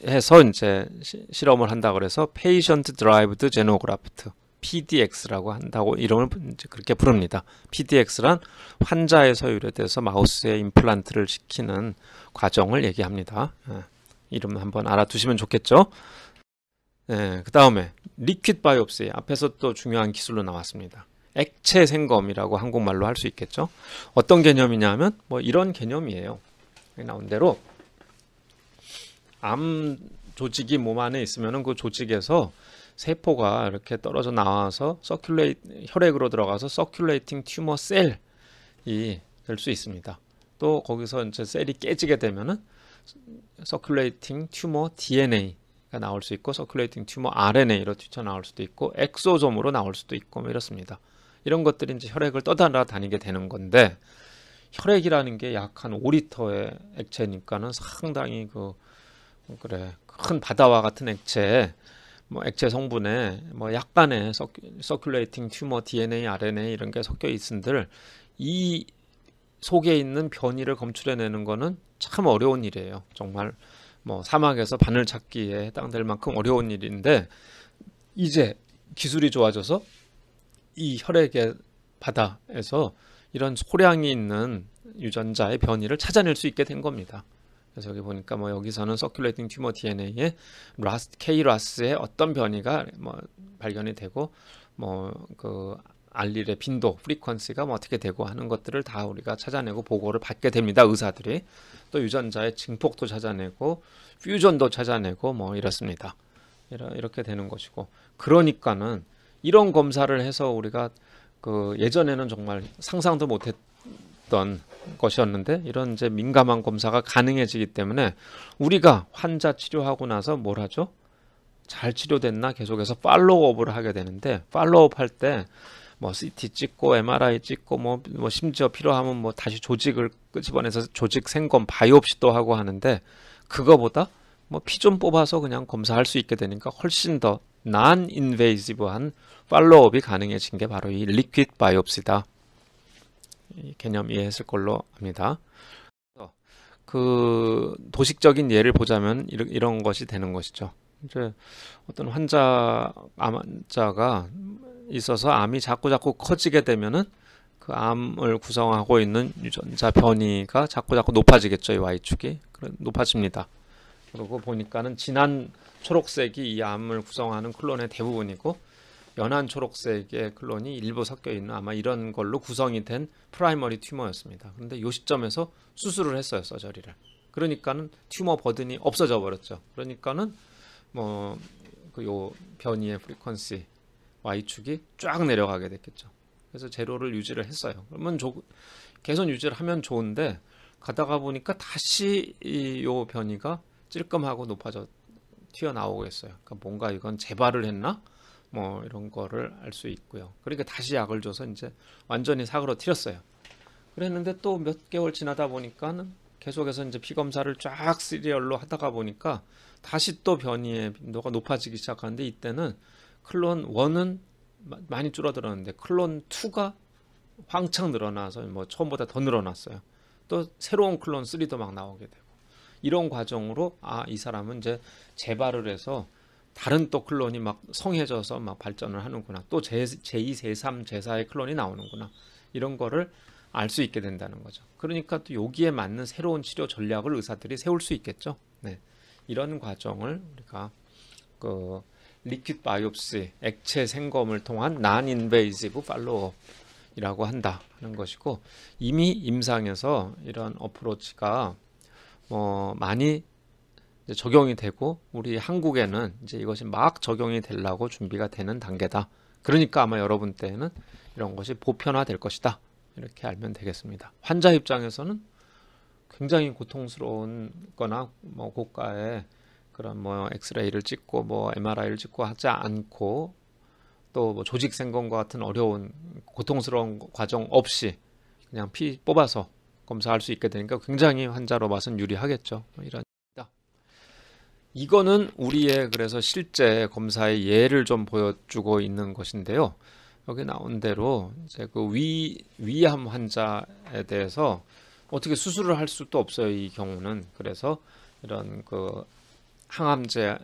해서 이제 시, 실험을 한다 그래서 페이션트 드라이브드 제노그라프트 PDX라고 한다고 이름을 이제 그렇게 부릅니다. PDX란 환자에서유래돼서 마우스에 임플란트를 시키는 과정을 얘기합니다. 예. 이름 한번 알아두시면 좋겠죠. 네, 그 다음에 리퀴드 바이옵시 앞에서 또 중요한 기술로 나왔습니다. 액체 생검이라고 한국말로 할 수 있겠죠. 어떤 개념이냐 하면 뭐 이런 개념이에요. 나온 대로 암 조직이 몸 안에 있으면은 그 조직에서 세포가 이렇게 떨어져 나와서 서큘레이 혈액으로 들어가서 서큘레이팅 튜머 셀이 될 수 있습니다. 또 거기서 이제 셀이 깨지게 되면은 서큘레이팅 튜머 DNA가 나올 수 있고 서큘레이팅 튜머 RNA로 튀쳐 나올 수도 있고 엑소솜으로 나올 수도 있고 뭐 이렇습니다. 이런 것들이 이제 혈액을 떠다라 다니게 되는 건데 혈액이라는 게 약 한 5리터의 액체니까는 상당히 그 뭐 그래 큰 바다와 같은 액체 뭐 액체 성분에 뭐 약간의 서큘레이팅 튜머 DNA, RNA 이런 게 섞여 있은들 이 속에 있는 변이를 검출해내는 거는 참 어려운 일이에요. 정말 뭐 사막에서 바늘 찾기에 해당될 만큼 어려운 일인데 이제 기술이 좋아져서 이 혈액의 바다에서 이런 소량이 있는 유전자의 변이를 찾아낼 수 있게 된 겁니다. 그래서 여기 보니까 뭐 여기서는 서큘레이팅 튜머 DNA에 라스, K 라스의 어떤 변이가 뭐 발견이 되고 뭐그 알릴의 빈도, 프리퀀시가 뭐 어떻게 되고 하는 것들을 다 우리가 찾아내고 보고를 받게 됩니다. 의사들이 또 유전자의 증폭도 찾아내고 퓨전도 찾아내고 뭐 이렇습니다. 이렇게 되는 것이고 그러니까는 이런 검사를 해서 우리가 그 예전에는 정말 상상도 못했던 것이었는데 이런 이제 민감한 검사가 가능해지기 때문에 우리가 환자 치료하고 나서 뭘 하죠? 잘 치료됐나 계속해서 팔로우업을 하게 되는데 팔로우업 할때 뭐 CT 찍고 MRI 찍고 뭐, 뭐 심지어 필요하면 뭐 다시 조직을 끄집어내서 조직 생검 바이옵시도 하고 하는데 그거보다 뭐 피 좀 뽑아서 그냥 검사할 수 있게 되니까 훨씬 더 난 인베이시브한 팔로업이 가능해진 게 바로 이 리퀴드 바이옵시다. 이 개념 이해했을 걸로 합니다. 그 도식적인 예를 보자면 이런, 이런 것이 되는 것이죠. 이제 어떤 환자 암환자가 있어서 암이 자꾸 자꾸 커지게 되면은 그 암을 구성하고 있는 유전자 변이가 자꾸 자꾸 높아지겠죠 이 y축이 높아집니다. 그리고 보니까는 진한 초록색이 이 암을 구성하는 클론의 대부분이고 연한 초록색의 클론이 일부 섞여 있는 아마 이런 걸로 구성이 된 프라이머리 튜머였습니다. 그런데 요 시점에서 수술을 했어요 서저리를. 그러니까는 튜머 버든이 없어져 버렸죠. 그러니까는 뭐 그 요 변이의 프리퀀시 y축이 쫙 내려가게 됐겠죠. 그래서 제로를 유지를 했어요. 그러면 조, 계속 유지를 하면 좋은데 가다가 보니까 다시 이 요 변이가 찔끔하고 높아져 튀어나오겠어요. 그러니까 뭔가 이건 재발을 했나? 뭐 이런 거를 알 수 있고요. 그러니까 다시 약을 줘서 이제 완전히 사그러뜨렸어요. 그랬는데 또 몇 개월 지나다 보니까는 계속해서 이제 피 검사를 쫙 시리얼로 하다가 보니까 다시 또 변이의 빈도가 높아지기 시작하는데 이때는 클론 1은 많이 줄어들었는데 클론 2가 황창 늘어나서 뭐 처음보다 더 늘어났어요. 또 새로운 클론 3도 막 나오게 되고 이런 과정으로 아 이 사람은 이제 재발을 해서 다른 또 클론이 막 성해져서 막 발전을 하는구나 또 제, 제2, 제3, 제4의 클론이 나오는구나 이런 거를 알 수 있게 된다는 거죠. 그러니까 또 여기에 맞는 새로운 치료 전략을 의사들이 세울 수 있겠죠. 네. 이런 과정을 우리가 그 리퀴드 바이옵시, 액체 생검을 통한 난인베이지브 팔로우이라고 한다 하는 것이고 이미 임상에서 이런 어프로치가 뭐 많이 적용이 되고 우리 한국에는 이제 이것이 막 적용이 되려고 준비가 되는 단계다. 그러니까 아마 여러분 때는 이런 것이 보편화될 것이다. 이렇게 알면 되겠습니다. 환자 입장에서는 굉장히 고통스러운 거나 뭐 고가의 그런 뭐 엑스레이를 찍고 뭐 MRI를 찍고 하지 않고 또 뭐 조직 생검과 같은 어려운 고통스러운 과정 없이 그냥 피 뽑아서 검사할 수 있게 되니까 굉장히 환자로 봐선 유리하겠죠. 뭐 이런 이거는 우리의 그래서 실제 검사의 예를 좀 보여주고 있는 것인데요. 여기 나온 대로 이제 그 위, 위암 환자에 대해서 어떻게 수술을 할 수도 없어요. 이 경우는 그래서 이런 그 항암제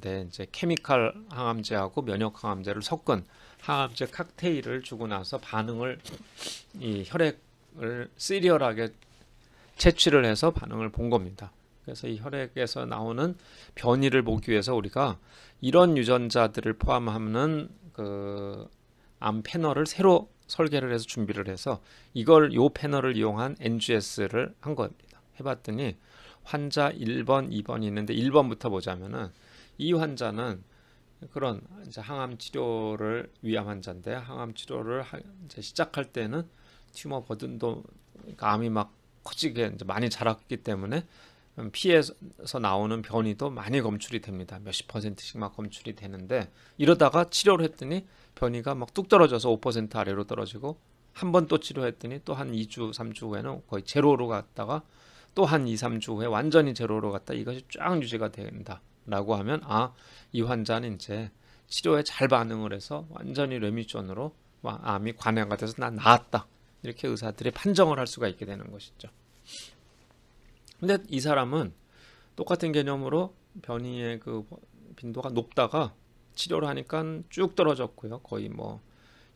네, 이제 케미칼 항암제하고 면역 항암제를 섞은 항암제 칵테일을 주고 나서 반응을 이 혈액을 시리얼하게 채취를 해서 반응을 본 겁니다. 그래서 이 혈액에서 나오는 변이를 보기 위해서 우리가 이런 유전자들을 포함하는 그 암 패널을 새로 설계를 해서 준비를 해서 이걸 요 패널을 이용한 NGS를 한 겁니다. 해봤더니 환자 1번, 2번이 있는데 1번부터 보자면은 이 환자는 그런 항암 치료를 위암 환자인데 항암 치료를 하, 시작할 때는 튜머 버든도 그러니까 암이 막 커지게 이제 많이 자랐기 때문에 음, 피에서 나오는 변이도 많이 검출이 됩니다. 몇십 퍼센트씩 막 검출이 되는데 이러다가 치료를 했더니 변이가 막 뚝 떨어져서 5% 아래로 떨어지고 한 번 또 치료했더니 또 한 2주, 3주 후에는 거의 제로로 갔다가 또한 2, 3주 후에 완전히 제로로 갔다 이것이 쫙 유지가 된다라고 하면 아 이 환자는 이제 치료에 잘 반응을 해서 완전히 레미션으로 암이 관해가 돼서 난 나았다 이렇게 의사들이 판정을 할 수가 있게 되는 것이죠. 근데 이 사람은 똑같은 개념으로 변이의 그 빈도가 높다가 치료를 하니까 쭉 떨어졌고요. 거의 뭐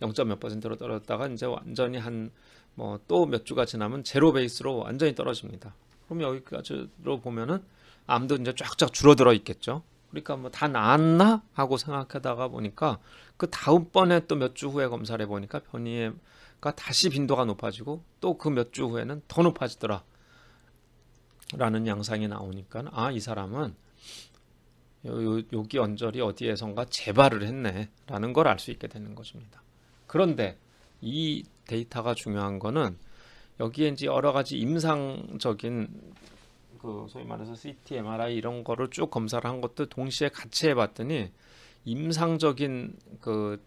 0.몇 퍼센트로 떨어졌다가 이제 완전히 한 뭐 또 몇 주가 지나면 제로 베이스로 완전히 떨어집니다. 그럼 여기까지로 보면은 암도 이제 쫙쫙 줄어들어 있겠죠. 그러니까 뭐 다 나았나 하고 생각하다가 보니까 그 다음번에 또 몇 주 후에 검사를 해보니까 변이가 다시 빈도가 높아지고 또 그 몇 주 후에는 더 높아지더라 라는 양상이 나오니까 아이 사람은 요, 요, 여기 언저리 어디에선가 재발을 했네 라는 걸 알 수 있게 되는 것입니다 그런데 이 데이터가 중요한 거는 여기에 이제 여러 가지 임상적인 그 소위 말해서 CT, MRI 이런 거를 쭉 검사를 한 것도 동시에 같이 해봤더니 임상적인 그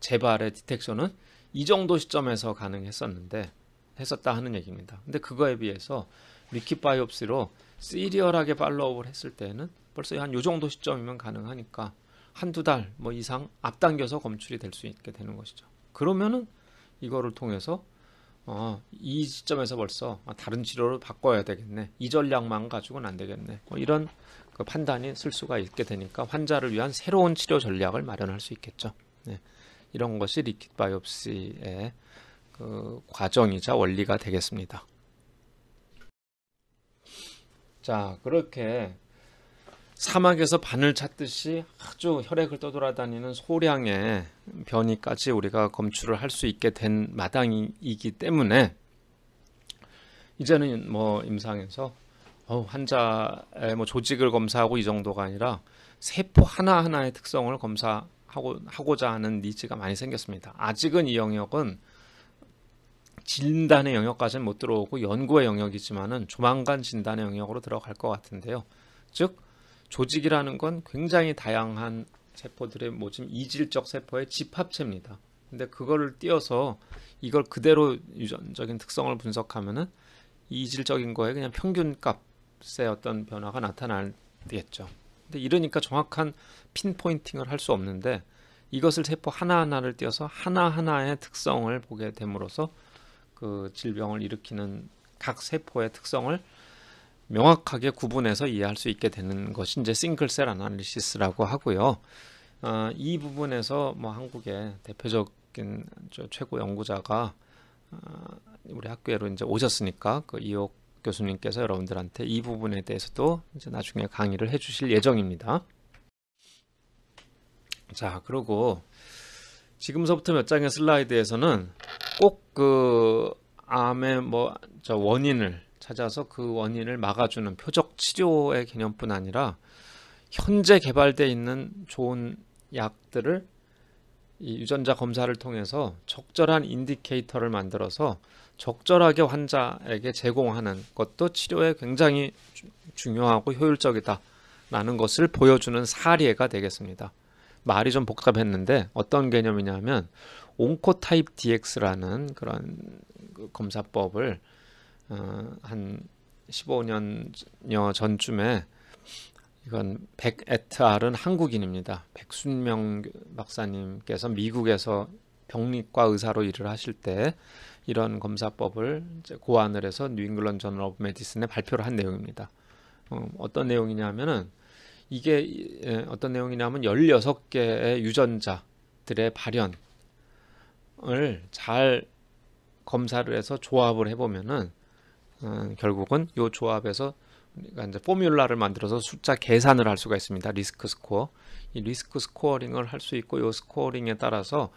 재발의 디텍션은 이 정도 시점에서 가능했었는데 했었다 하는 얘기입니다. 근데 그거에 비해서 리킷바이옵시로 시리얼하게 팔로업을 했을 때는 벌써 한 요 정도 시점이면 가능하니까 한두 달 뭐 이상 앞당겨서 검출이 될 수 있게 되는 것이죠. 그러면은 이거를 통해서 어, 이 시점에서 벌써 아, 다른 치료를 바꿔야 되겠네. 이 전략만 가지고는 안 되겠네. 뭐 이런 그 판단이 쓸 수가 있게 되니까 환자를 위한 새로운 치료 전략을 마련할 수 있겠죠. 네. 이런 것이 리퀴드 바이옵시의 그 과정이자 원리가 되겠습니다. 자, 그렇게 사막에서 바늘 찾듯이 아주 혈액을 떠돌아다니는 소량의 변이까지 우리가 검출을 할 수 있게 된 마당이기 때문에 이제는 뭐 임상에서 환자의 뭐 조직을 검사하고 이 정도가 아니라 세포 하나하나의 특성을 검사하고 하고자 하는 니즈가 많이 생겼습니다. 아직은 이 영역은 진단의 영역까지는 못 들어오고 연구의 영역이지만은 조만간 진단의 영역으로 들어갈 것 같은데요. 즉 조직이라는 건 굉장히 다양한 세포들의 모집 이질적 세포의 집합체입니다. 근데 그거를 띄어서 이걸 그대로 유전적인 특성을 분석하면은 이질적인 거에 그냥 평균값의 어떤 변화가 나타나겠죠. 근데 이러니까 정확한 핀포인팅을 할 수 없는데 이것을 세포 하나하나를 띄어서 하나하나의 특성을 보게 됨으로써 그 질병을 일으키는 각 세포의 특성을 명확하게 구분해서 이해할 수 있게 되는 것이 이제 싱글셀 아날리시스라고 하고요. 어, 이 부분에서 뭐 한국의 대표적인 최고 연구자가 어, 우리 학교로 이제 오셨으니까 그 이옥 교수님께서 여러분들한테 이 부분에 대해서도 이제 나중에 강의를 해주실 예정입니다. 자, 그리고 지금서부터 몇 장의 슬라이드에서는 꼭 그 암의 뭐저 원인을 찾아서 그 원인을 막아주는 표적 치료의 개념뿐 아니라 현재 개발돼 있는 좋은 약들을 이 유전자 검사를 통해서 적절한 인디케이터를 만들어서 적절하게 환자에게 제공하는 것도 치료에 굉장히 주, 중요하고 효율적이다라는 것을 보여주는 사례가 되겠습니다. 말이 좀 복잡했는데 어떤 개념이냐면 온코타입 DX라는 그런 그 검사법을 어, 한 15년여 전쯤에 이건 백에트알은 한국인입니다. 백순명 박사님께서 미국에서 병리과 의사로 일을 하실 때 이런 검사법을 이제 고안을 해서 뉴잉글랜 저널 오브 메디슨에 발표를 한 내용입니다. 어, 어떤 내용이냐면은 이게 예, 어떤 내용이냐면 16개의 유전자들의 발현을 잘 검사를 해서 조합을 해보면은 음, 결국은 이 조합에서 우리가 그러니까 이제 포뮬라를 만들어서 숫자 계산을 할 수가 있습니다. 리스크 스코어. 이 리스크 스코어링을 할 수 있고 이 스코어링에 따라서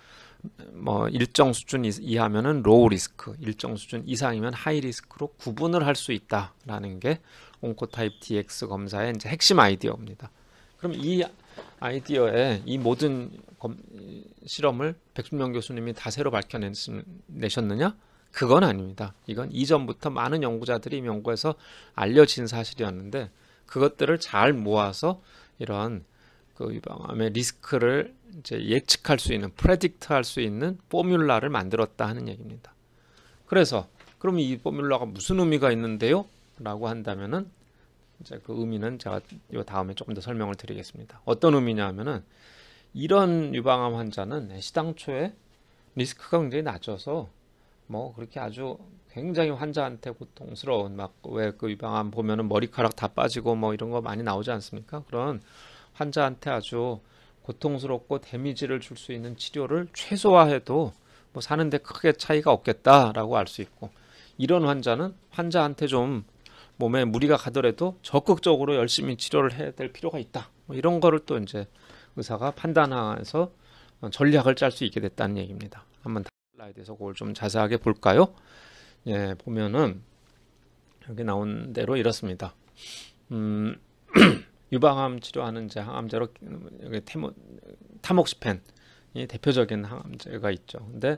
뭐 일정 수준 이하면은 로우 리스크, 일정 수준 이상이면 하이 리스크로 구분을 할 수 있다라는 게 온코타입 DX 검사의 이제 핵심 아이디어입니다. 그럼 이 아이디어에 이 모든 검, 실험을 백순명 교수님이 다 새로 밝혀내셨느냐? 그건 아닙니다. 이건 이전부터 많은 연구자들이 연구해서 알려진 사실이었는데 그것들을 잘 모아서 이런 그 유방암의 리스크를 이제 예측할 수 있는 프레딕트할 수 있는 포뮬라를 만들었다 하는 얘기입니다. 그래서 그럼 이 포뮬라가 무슨 의미가 있는데요? 라고 한다면은 이제 그 의미는 제가 요 다음에 조금 더 설명을 드리겠습니다. 어떤 의미냐 하면은 이런 유방암 환자는 시당초에 리스크가 굉장히 낮아서 뭐 그렇게 아주 굉장히 환자한테 고통스러운 막 왜그 유방암 보면은 머리카락 다 빠지고 뭐 이런 거 많이 나오지 않습니까? 그런 환자한테 아주 고통스럽고 데미지를 줄 수 있는 치료를 최소화해도 뭐 사는데 크게 차이가 없겠다라고 알 수 있고 이런 환자는 환자한테 좀 몸에 무리가 가더라도 적극적으로 열심히 치료를 해야 될 필요가 있다. 뭐 이런 거를 또 이제 의사가 판단해서 전략을 짤 수 있게 됐다는 얘기입니다. 한번 슬라이드에서 그걸 좀 자세하게 볼까요? 예, 보면은 여기 나온 대로 이렇습니다. 음, 유방암 치료하는 제 항암제로 여기 테모, 타목시펜이 대표적인 항암제가 있죠. 근데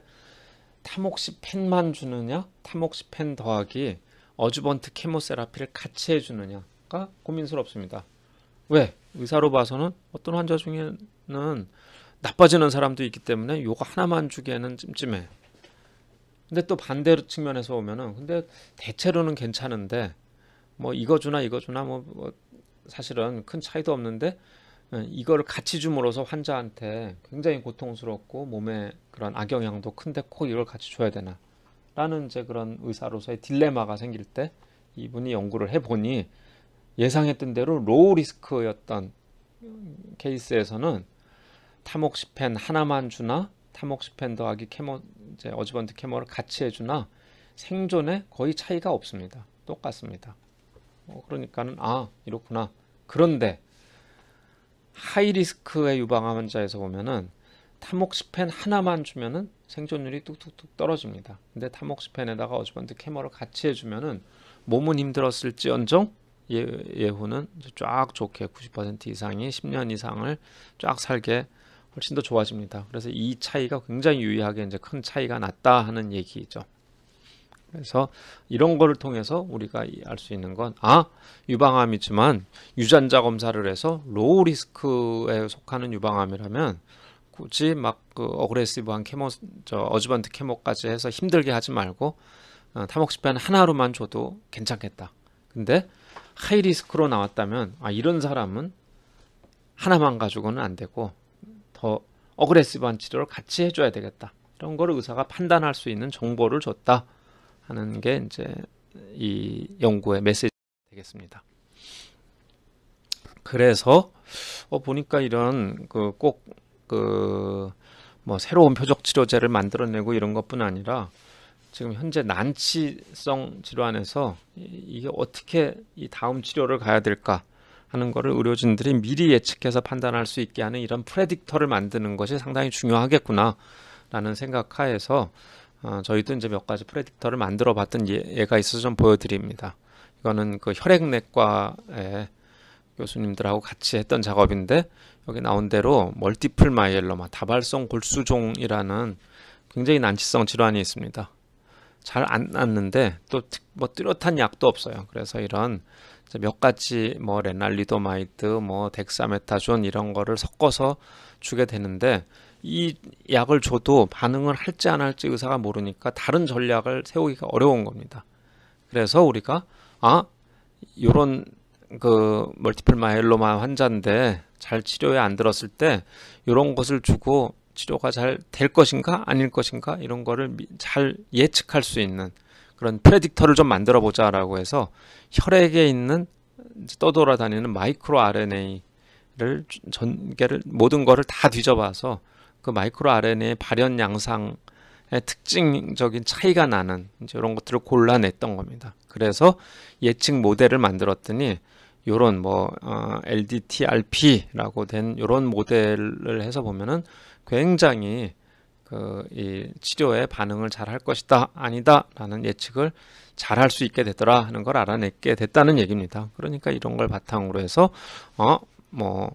타목시펜만 주느냐, 타목시펜 더하기 어주번트 케모세라피를 같이 해주느냐가 고민스럽습니다. 왜? 의사로 봐서는 어떤 환자 중에는 나빠지는 사람도 있기 때문에 요거 하나만 주기에는 찜찜해. 근데 또반대 측면에서 보면은 근데 대체로는 괜찮은데 뭐 이거 주나 이거 주나 뭐, 뭐 사실은 큰 차이도 없는데 예, 이거를 같이 줌으로써 환자한테 굉장히 고통스럽고 몸에 그런 악영향도 큰데 코 이걸 같이 줘야 되나 라는 이제 그런 의사로서의 딜레마가 생길 때 이분이 연구를 해보니 예상했던 대로 로우 리스크였던 케이스에서는 타목시펜 하나만 주나 타목시펜 더하기 캐머 이제 어지번트 캐머를 같이 해주나 생존에 거의 차이가 없습니다. 똑같습니다. 어, 그러니까는 아 이렇구나. 그런데 하이리스크의 유방 암 환자에서 보면은 타목시펜 하나만 주면은 생존율이 뚝뚝뚝 떨어집니다. 근데 타목시펜에다가 어지번트 캐머를 같이 해주면은 몸은 힘들었을지언정 예, 예후는 쫙 좋게 90% 이상이 10년 이상을 쫙 살게 훨씬 더 좋아집니다. 그래서 이 차이가 굉장히 유의하게 이제 큰 차이가 났다 하는 얘기죠. 그래서 이런 거를 통해서 우리가 알 수 있는 건 아 유방암이지만 유전자 검사를 해서 로우 리스크에 속하는 유방암이라면 굳이 막 그 어그레시브한 케모 저 어지번트 케모까지 해서 힘들게 하지 말고 어, 타목시펜 하나로만 줘도 괜찮겠다. 근데 하이 리스크로 나왔다면 아 이런 사람은 하나만 가지고는 안 되고 어, 어그레시브한 치료를 같이 해줘야 되겠다. 이런 걸 의사가 판단할 수 있는 정보를 줬다 하는 게 이제 이 연구의 메시지 되겠습니다. 그래서 어, 보니까 이런 그 꼭그 그 뭐 새로운 표적 치료제를 만들어내고 이런 것뿐 아니라 지금 현재 난치성 질환에서 이게 어떻게 이 다음 치료를 가야 될까 하는 거를 의료진들이 미리 예측해서 판단할 수 있게 하는 이런 프레딕터를 만드는 것이 상당히 중요하겠구나라는 생각하에서 어, 저희도 이제 몇 가지 프레딕터를 만들어 봤던 예, 가 있어서 좀 보여드립니다. 이거는 그 혈액내과의 교수님들하고 같이 했던 작업인데 여기 나온 대로 멀티플 마이엘로마 다발성 골수종이라는 굉장히 난치성 질환이 있습니다. 잘 안 낫는데 또 뭐 뚜렷한 약도 없어요. 그래서 이런 몇 가지 뭐 레날리도마이드, 뭐 덱사메타존 이런 거를 섞어서 주게 되는데 이 약을 줘도 반응을 할지 안 할지 의사가 모르니까 다른 전략을 세우기가 어려운 겁니다. 그래서 우리가 아 요런 그 멀티플 마일로마 환자인데 잘 치료에 안 들었을 때 요런 것을 주고 치료가 잘 될 것인가 아닐 것인가 이런 거를 잘 예측할 수 있는 그런 프레딕터를 좀 만들어 보자라고 해서 혈액에 있는 떠돌아다니는 마이크로 RNA를 전개를 모든 거를 다 뒤져봐서 그 마이크로 RNA의 발현 양상의 특징적인 차이가 나는 이제 이런 것들을 골라냈던 겁니다. 그래서 예측 모델을 만들었더니 요런 뭐 어, LDTRP라고 된 요런 모델을 해서 보면은 굉장히 그이 치료에 반응을 잘 할 것이다 아니다라는 예측을 잘 할 수 있게 되더라 하는 걸 알아냈게 됐다는 얘기입니다. 그러니까 이런 걸 바탕으로 해서 어뭐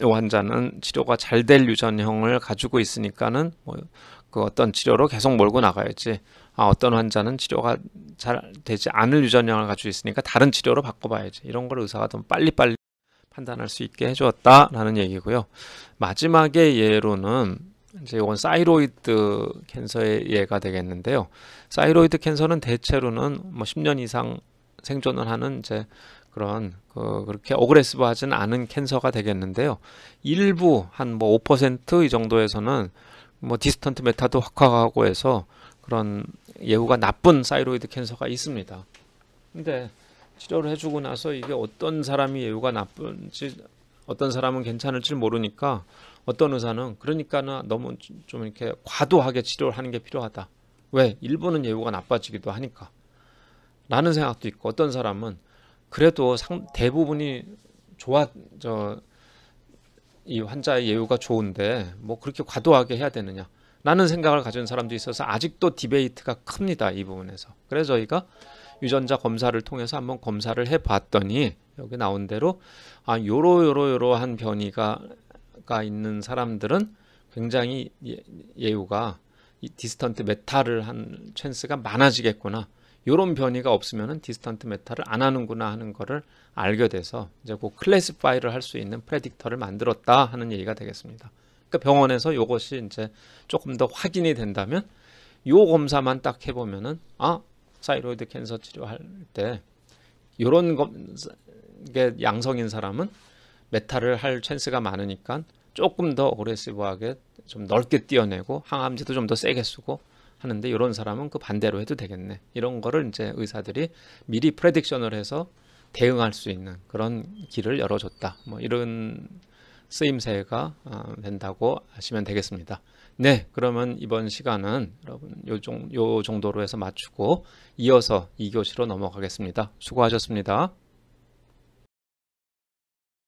환자는 치료가 잘 될 유전형을 가지고 있으니까는 뭐그 어떤 치료로 계속 몰고 나가야지. 아, 어떤 환자는 치료가 잘 되지 않을 유전형을 가지고 있으니까 다른 치료로 바꿔봐야지. 이런 걸 의사가 좀 빨리빨리 판단할 수 있게 해주었다라는 얘기고요. 마지막의 예로는 이제 이건 사이로이드 캔서의 예가 되겠는데요. 사이로이드 캔서는 대체로는 뭐 10년 이상 생존을 하는 이제 그런 그 그렇게 어그레시브하진 않은 캔서가 되겠는데요. 일부 한 뭐 5%이 정도에서는 뭐 디스턴트 메타도 확화하고 해서 그런 예후가 나쁜 사이로이드 캔서가 있습니다. 근데 치료를 해주고 나서 이게 어떤 사람이 예후가 나쁜지 어떤 사람은 괜찮을지 모르니까 어떤 의사는 그러니까는 너무 좀 이렇게 과도하게 치료를 하는 게 필요하다. 왜? 일부는 예후가 나빠지기도 하니까. 라는 생각도 있고 어떤 사람은 그래도 상, 대부분이 좋아 저이 환자의 예후가 좋은데 뭐 그렇게 과도하게 해야 되느냐 라는 생각을 가진 사람도 있어서 아직도 디베이트가 큽니다 이 부분에서 그래서 저희가 유전자 검사를 통해서 한번 검사를 해봤더니 여기 나온 대로 아 요로 요로 요로한 변이가 바가 있는 사람들은 굉장히 예, 예우가 디스턴트 메타를 한 찬스가 많아지겠구나. 요런 변이가 없으면은 디스턴트 메타를 안 하는구나 하는 거를 알게 돼서 이제 그 클래스파이를 할 수 있는 프레딕터를 만들었다 하는 얘기가 되겠습니다. 그러니까 병원에서 요것이 이제 조금 더 확인이 된다면 요 검사만 딱 해보면은 아 사이로이드 캔서 치료할 때 요런 게 양성인 사람은 메타를 할 찬스가 많으니까 조금 더 오레시브하게 좀 넓게 띄어내고 항암제도 좀 더 세게 쓰고 하는데 이런 사람은 그 반대로 해도 되겠네. 이런 거를 이제 의사들이 미리 프레딕션을 해서 대응할 수 있는 그런 길을 열어줬다. 뭐 이런 쓰임새가 어, 된다고 아시면 되겠습니다. 네, 그러면 이번 시간은 여러분 요, 정, 요 정도로 해서 맞추고 이어서 2교시로 넘어가겠습니다. 수고하셨습니다.